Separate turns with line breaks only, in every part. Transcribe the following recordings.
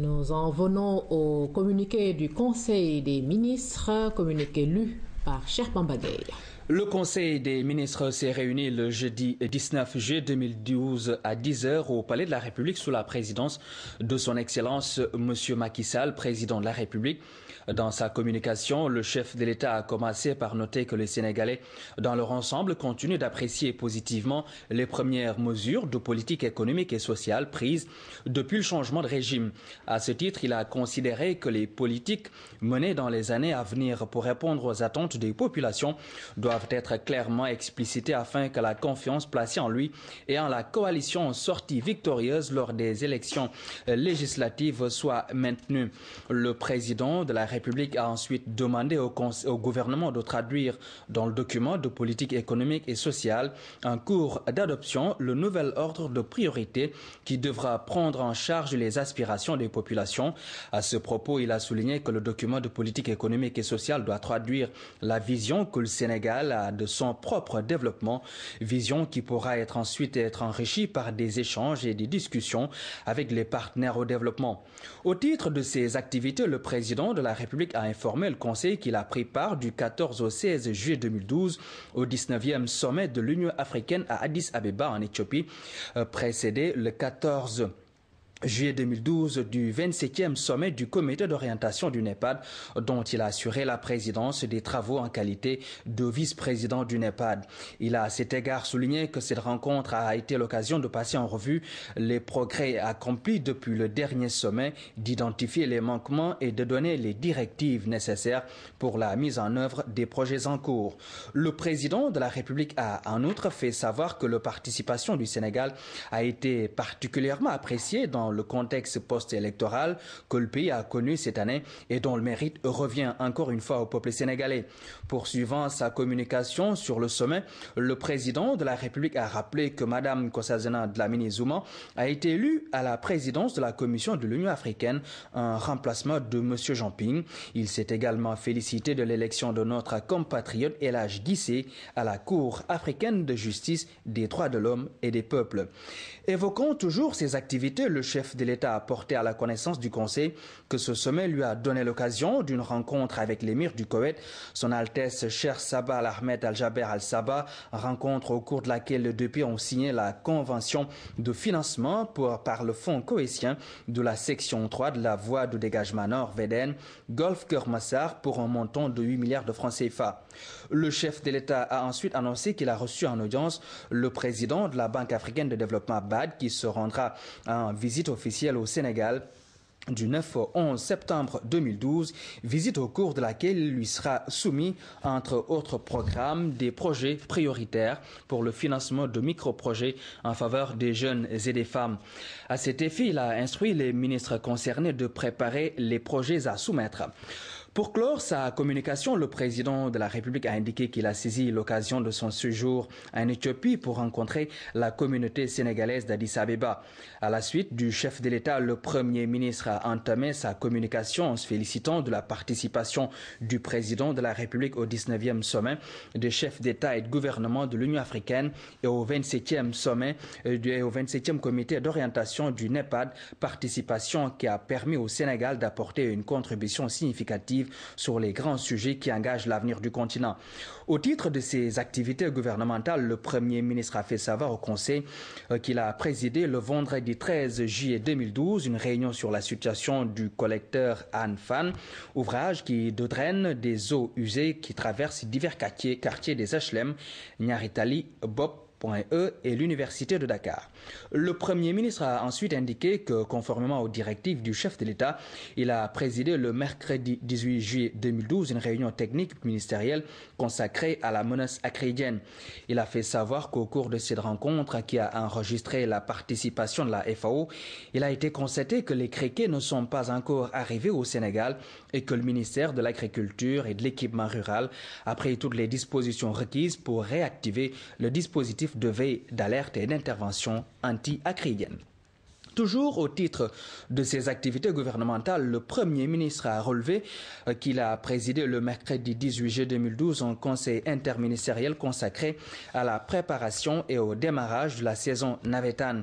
Nous en venons au communiqué du Conseil des ministres, communiqué lu par Cherpambagay. Le Conseil des ministres s'est réuni le jeudi 19 juillet 2012 à 10h au Palais de la République sous la présidence de son Excellence Monsieur Macky Sall, président de la République. Dans sa communication, le chef de l'État a commencé par noter que les Sénégalais, dans leur ensemble, continuent d'apprécier positivement les premières mesures de politique économique et sociale prises depuis le changement de régime. À ce titre, il a considéré que les politiques menées dans les années à venir pour répondre aux attentes des populations doivent être clairement explicitées afin que la confiance placée en lui et en la coalition sortie victorieuse lors des élections législatives soit maintenue. Le président de la République a ensuite demandé au, gouvernement de traduire dans le document de politique économique et sociale en cours d'adoption le nouvel ordre de priorité qui devra prendre en charge les aspirations des populations. À ce propos, il a souligné que le document de politique économique et sociale doit traduire la vision que le Sénégal a de son propre développement, vision qui pourra être ensuite être enrichie par des échanges et des discussions avec les partenaires au développement. Au titre de ces activités, le président de la République a informé le Conseil qu'il a pris part du 14 au 16 juillet 2012 au 19e sommet de l'Union africaine à Addis Abeba en Éthiopie, euh, précédé le 14 Juillet 2012 du 27e sommet du comité d'orientation du NEPAD, dont il a assuré la présidence des travaux en qualité de vice-président du NEPAD. Il a à cet égard souligné que cette rencontre a été l'occasion de passer en revue les progrès accomplis depuis le dernier sommet, d'identifier les manquements et de donner les directives nécessaires pour la mise en œuvre des projets en cours. Le président de la République a en outre fait savoir que la participation du Sénégal a été particulièrement appréciée dans le contexte post-électoral que le pays a connu cette année et dont le mérite revient encore une fois au peuple sénégalais. Poursuivant sa communication sur le sommet, le président de la République a rappelé que Madame Kossazena Dlamini Zuma a été élue à la présidence de la Commission de l'Union africaine, un remplacement de Monsieur Jean-Ping. Il s'est également félicité de l'élection de notre compatriote Elage Guissé à la Cour africaine de justice des droits de l'homme et des peuples. Évoquant toujours ses activités, le chef chef de l'État a porté à la connaissance du Conseil que ce sommet lui a donné l'occasion d'une rencontre avec l'émir du Koweït, son Altesse Cher Sabah Al-Ahmed Al-Jaber Al-Sabah, rencontre au cours de laquelle les deux pays ont signé la convention de financement pour, par le Fonds koweïtien de la section 3 de la voie de dégagement nord védène Golf Kermassar, pour un montant de 8 milliards de francs CFA. Le chef de l'État a ensuite annoncé qu'il a reçu en audience le président de la Banque africaine de développement BAD qui se rendra en visite officielle au Sénégal du 9 au 11 septembre 2012, visite au cours de laquelle lui sera soumis, entre autres programmes, des projets prioritaires pour le financement de micro-projets en faveur des jeunes et des femmes. À cet effet, il a instruit les ministres concernés de préparer les projets à soumettre. Pour clore sa communication, le président de la République a indiqué qu'il a saisi l'occasion de son séjour en Éthiopie pour rencontrer la communauté sénégalaise d'Addis Abeba. À la suite du chef de l'État, le premier ministre a entamé sa communication en se félicitant de la participation du président de la République au 19e sommet des chefs d'État et de gouvernement de l'Union africaine et au 27e sommet euh, et au 27e comité d'orientation du NEPAD, participation qui a permis au Sénégal d'apporter une contribution significative sur les grands sujets qui engagent l'avenir du continent. Au titre de ses activités gouvernementales, le Premier ministre a fait savoir au Conseil euh, qu'il a présidé le vendredi 13 juillet 2012 une réunion sur la situation du collecteur Anfan, ouvrage qui de draine des eaux usées qui traversent divers quartiers, quartiers des HLM, Nyaritali, Bob e et l'Université de Dakar. Le Premier ministre a ensuite indiqué que, conformément aux directives du chef de l'État, il a présidé le mercredi 18 juillet 2012 une réunion technique ministérielle consacrée à la menace acrédienne. Il a fait savoir qu'au cours de cette rencontre, qui a enregistré la participation de la FAO, il a été constaté que les criquets ne sont pas encore arrivés au Sénégal et que le ministère de l'Agriculture et de l'Équipement rural a pris toutes les dispositions requises pour réactiver le dispositif de veille, d'alerte et d'intervention anti acrylienne Toujours au titre de ses activités gouvernementales, le Premier ministre a relevé euh, qu'il a présidé le mercredi 18 juillet 2012 un conseil interministériel consacré à la préparation et au démarrage de la saison navétane.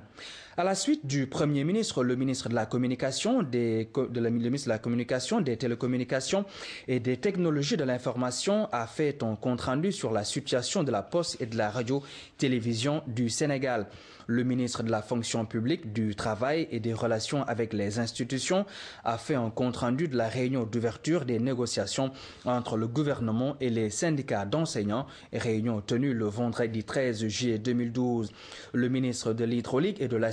À la suite du Premier ministre, le ministre de la Communication, des, de la, la Communication, des Télécommunications et des Technologies de l'Information a fait un compte-rendu sur la situation de la poste et de la radio-télévision du Sénégal. Le ministre de la Fonction publique, du Travail et des Relations avec les institutions a fait un compte-rendu de la réunion d'ouverture des négociations entre le gouvernement et les syndicats d'enseignants, réunion tenue le vendredi 13 juillet 2012. Le ministre de l'Hydraulique et de la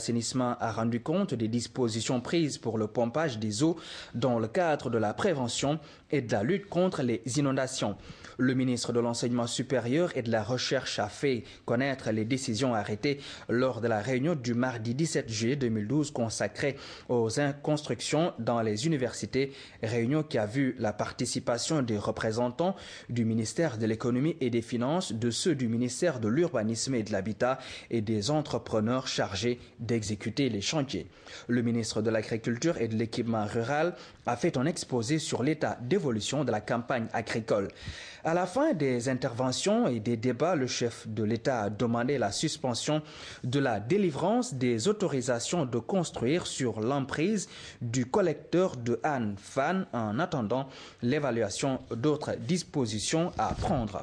a rendu compte des dispositions prises pour le pompage des eaux dans le cadre de la prévention et de la lutte contre les inondations. Le ministre de l'Enseignement supérieur et de la Recherche a fait connaître les décisions arrêtées lors de la réunion du mardi 17 juillet 2012 consacrée aux constructions dans les universités, réunion qui a vu la participation des représentants du ministère de l'économie et des finances, de ceux du ministère de l'urbanisme et de l'habitat et des entrepreneurs chargés d'exécuter les chantiers. Le ministre de l'Agriculture et de l'équipement rural a fait un exposé sur l'état d'évolution de la campagne agricole. À la fin des interventions et des débats, le chef de l'État a demandé la suspension de la délivrance des autorisations de construire sur l'emprise du collecteur de Han Fan en attendant l'évaluation d'autres dispositions à prendre.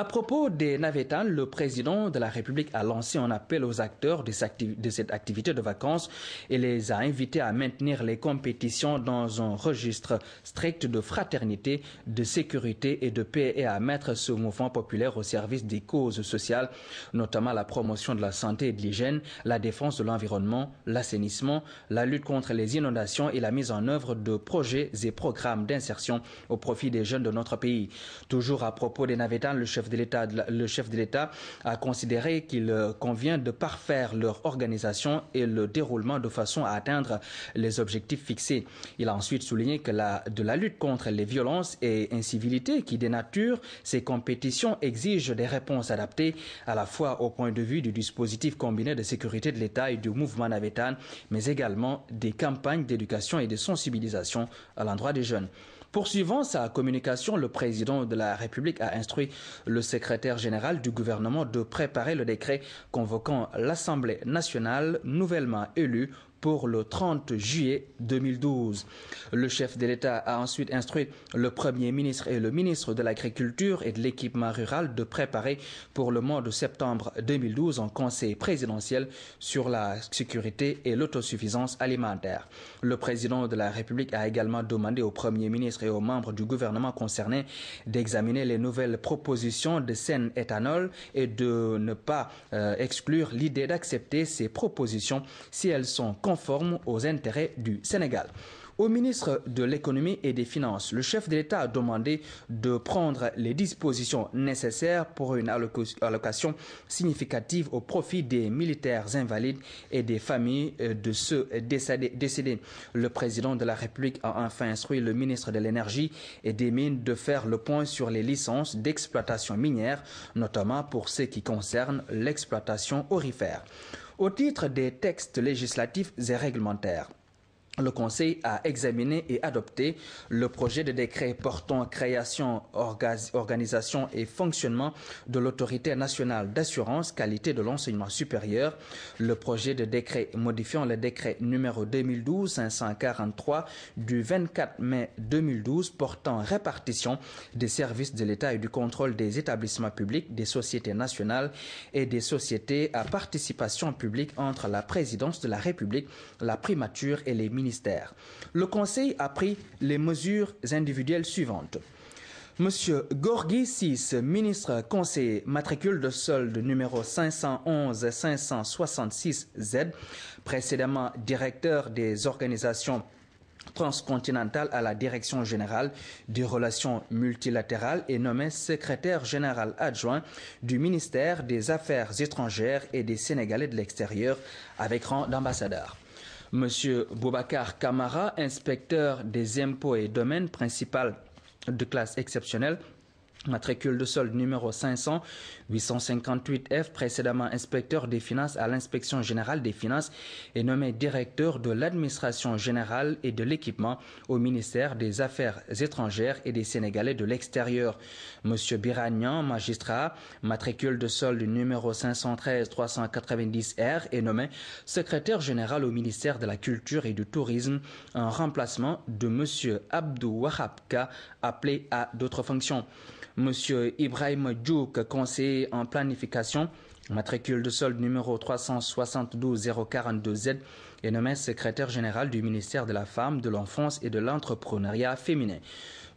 À propos des navettes, le président de la République a lancé un appel aux acteurs de, cette activité de vacances et les a invités à maintenir les compétitions dans un registre strict de fraternité, de sécurité et de paix et à mettre ce mouvement populaire au service des causes sociales, notamment la promotion de la santé et de l'hygiène, la défense de l'environnement, l'assainissement, la lutte contre les inondations et la mise en œuvre de projets et programmes d'insertion au profit des jeunes de notre pays. Toujours à propos des navettes, le chef le chef de l'État a considéré qu'il euh, convient de parfaire leur organisation et le déroulement de façon à atteindre les objectifs fixés. Il a ensuite souligné que la, de la lutte contre les violences et incivilités qui dénaturent ces compétitions exige des réponses adaptées à la fois au point de vue du dispositif combiné de sécurité de l'État et du mouvement navetan, mais également des campagnes d'éducation et de sensibilisation à l'endroit des jeunes. Poursuivant sa communication, le président de la République a instruit le secrétaire général du gouvernement de préparer le décret convoquant l'Assemblée nationale nouvellement élue pour le 30 juillet 2012. Le chef de l'État a ensuite instruit le Premier ministre et le ministre de l'Agriculture et de l'Équipement rural de préparer pour le mois de septembre 2012 un conseil présidentiel sur la sécurité et l'autosuffisance alimentaire. Le président de la République a également demandé au Premier ministre et aux membres du gouvernement concerné d'examiner les nouvelles propositions de scène éthanol et de ne pas euh, exclure l'idée d'accepter ces propositions si elles sont conforme aux intérêts du Sénégal. Au ministre de l'économie et des finances, le chef de l'État a demandé de prendre les dispositions nécessaires pour une allocation significative au profit des militaires invalides et des familles euh, de ceux décédés. Le président de la République a enfin instruit le ministre de l'Énergie et des Mines de faire le point sur les licences d'exploitation minière, notamment pour ce qui concerne l'exploitation aurifère au titre des textes législatifs et réglementaires le Conseil a examiné et adopté le projet de décret portant création, organisation et fonctionnement de l'autorité nationale d'assurance qualité de l'enseignement supérieur, le projet de décret modifiant le décret numéro 2012-543 du 24 mai 2012 portant répartition des services de l'État et du contrôle des établissements publics, des sociétés nationales et des sociétés à participation publique entre la présidence de la République, la primature et les ministres. Le Conseil a pris les mesures individuelles suivantes. Monsieur Gorgui Sis, ministre conseiller matricule de solde numéro 511-566Z, précédemment directeur des organisations transcontinentales à la direction générale des relations multilatérales et nommé secrétaire général adjoint du ministère des Affaires étrangères et des Sénégalais de l'extérieur avec rang d'ambassadeur. Monsieur Boubacar Kamara, inspecteur des impôts et domaines principal de classe exceptionnelle, Matricule de solde numéro 500 858F, précédemment inspecteur des finances à l'inspection générale des finances est nommé directeur de l'administration générale et de l'équipement au ministère des Affaires étrangères et des Sénégalais de l'extérieur. Monsieur Biragnan, magistrat, matricule de solde numéro 513 390R est nommé secrétaire général au ministère de la Culture et du Tourisme en remplacement de monsieur Abdou Wahabka appelé à d'autres fonctions. Monsieur Ibrahim Djouk, conseiller en planification, matricule de solde numéro 372-042Z, est nommé secrétaire général du ministère de la Femme, de l'Enfance et de l'Entrepreneuriat féminin.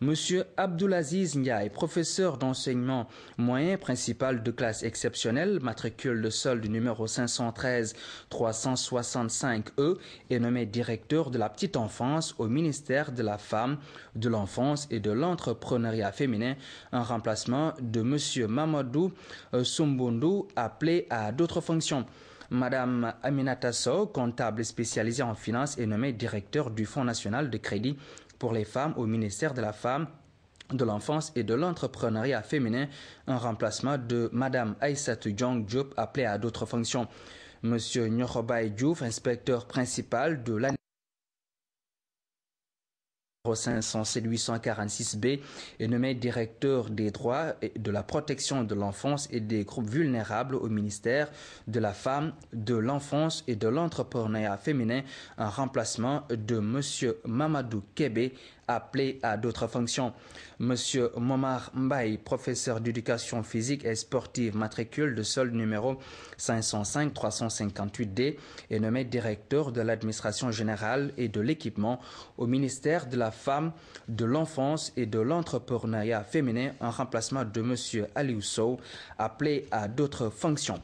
Monsieur Abdulaziz Ndiaye, professeur d'enseignement moyen principal de classe exceptionnelle, matricule de du numéro 513 365E, est nommé directeur de la petite enfance au ministère de la Femme, de l'Enfance et de l'Entrepreneuriat féminin, en remplacement de Monsieur Mamadou euh, Soumboundou, appelé à d'autres fonctions. Madame Aminata Sow, comptable spécialisée en finance, est nommée directeur du Fonds national de crédit pour les femmes au ministère de la Femme de l'enfance et de l'entrepreneuriat féminin, un remplacement de Madame Aïssatou Jong Diop appelée à d'autres fonctions. Monsieur Nyorobay Diouf, inspecteur principal de l'année C 846 b est nommé directeur des droits et de la protection de l'enfance et des groupes vulnérables au ministère de la Femme, de l'Enfance et de l'Entrepreneuriat féminin en remplacement de M. Mamadou Kebe. Appelé à d'autres fonctions. Monsieur Momar Mbaye, professeur d'éducation physique et sportive, matricule de sol numéro 505-358D, est nommé directeur de l'administration générale et de l'équipement au ministère de la Femme, de l'Enfance et de l'Entrepreneuriat féminin en remplacement de Monsieur Ali Sow, appelé à d'autres fonctions.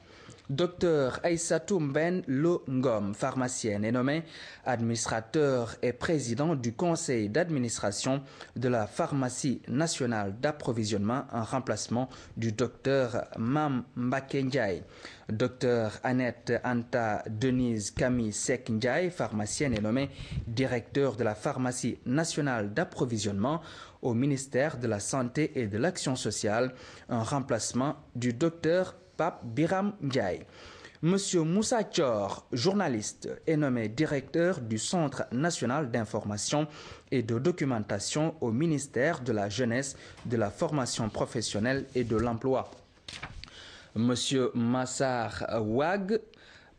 Docteur Aïssatou Mben Longom, pharmacienne, est nommé administrateur et président du conseil d'administration de la pharmacie nationale d'approvisionnement en remplacement du docteur Mam Mbakendjaï. Docteur Annette Anta Denise Kami Sek pharmacienne, est nommée directeur de la pharmacie nationale d'approvisionnement au ministère de la Santé et de l'Action sociale, en remplacement du docteur Pape Biram Monsieur Moussa Chor, journaliste, est nommé directeur du Centre national d'information et de documentation au ministère de la Jeunesse, de la formation professionnelle et de l'emploi. Monsieur Massar Wag,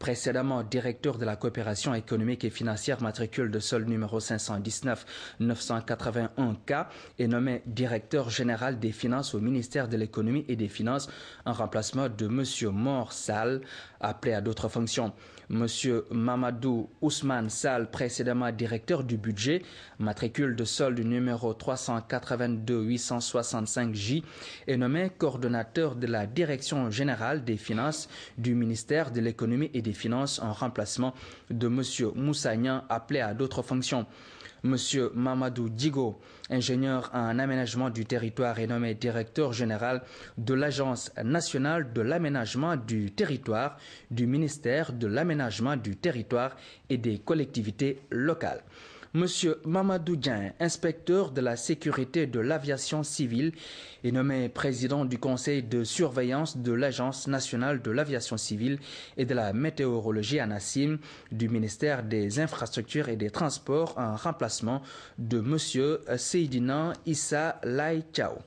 précédemment directeur de la coopération économique et financière matricule de sol numéro 519-981K, est nommé directeur général des finances au ministère de l'économie et des finances en remplacement de M. Mor Sall, appelé à d'autres fonctions. M. Mamadou Ousmane Sall, précédemment directeur du budget, matricule de solde numéro 382-865J, est nommé coordonnateur de la Direction générale des finances du ministère de l'économie et des Finances en remplacement de M. Moussagnan, appelé à d'autres fonctions. M. Mamadou Digo, ingénieur en aménagement du territoire et nommé directeur général de l'Agence nationale de l'aménagement du territoire du ministère de l'aménagement du territoire et des collectivités locales. M. Mamadou Guin, inspecteur de la sécurité de l'aviation civile, est nommé président du conseil de surveillance de l'Agence nationale de l'aviation civile et de la météorologie ANASIM du ministère des infrastructures et des transports en remplacement de M. Seydina Issa Lai Chao.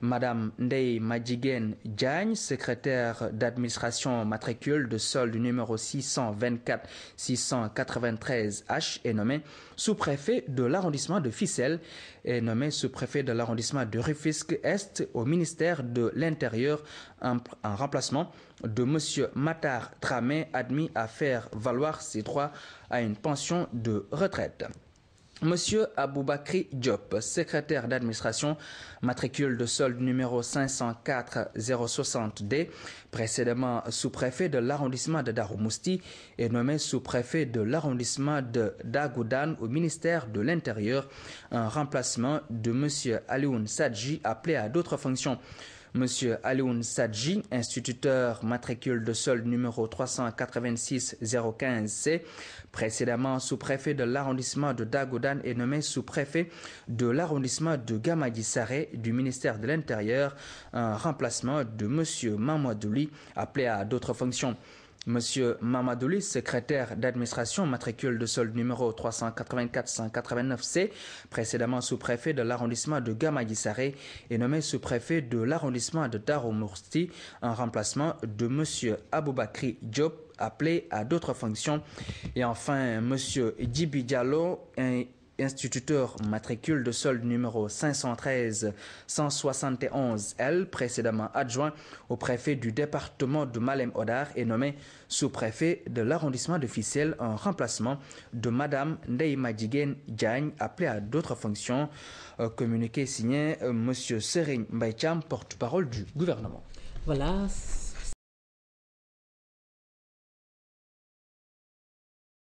Madame Ndei Majigen Djang, secrétaire d'administration matricule de sol du numéro 624-693H, est nommée sous-préfet de l'arrondissement de Ficelle, est nommée sous-préfet de l'arrondissement de Rufisque Est au ministère de l'Intérieur en, remplacement de M. Matar Tramé, admis à faire valoir ses droits à une pension de retraite. Monsieur Aboubakri Diop, secrétaire d'administration, matricule de solde numéro 504-060D, précédemment sous-préfet de l'arrondissement de Daroumousti, et nommé sous-préfet de l'arrondissement de Dagoudan au ministère de l'Intérieur, un remplacement de Monsieur Alioun Sadji appelé à d'autres fonctions. Monsieur Alioun Sadji, instituteur matricule de sol numéro 386-015-C, précédemment sous-préfet de l'arrondissement de Dagodan et nommé sous-préfet de l'arrondissement de Saré du ministère de l'Intérieur, un remplacement de M. Mamadouli, appelé à d'autres fonctions. Monsieur Mamadouli, secrétaire d'administration matricule de solde numéro 384-189C, précédemment sous-préfet de l'arrondissement de Gamagisare, est nommé sous-préfet de l'arrondissement de Daromoursti en remplacement de Monsieur Aboubakri Diop appelé à d'autres fonctions. Et enfin, Monsieur Djibi Diallo, instituteur matricule de solde numéro 513-171L, précédemment adjoint au préfet du département de Malem-Odar et nommé sous-préfet de l'arrondissement de Ficelle en remplacement de Madame Djigen Diagne, appelée à d'autres fonctions. Euh, communiqué signé euh, Monsieur Sering Mbaïcham, porte-parole du gouvernement. Voilà,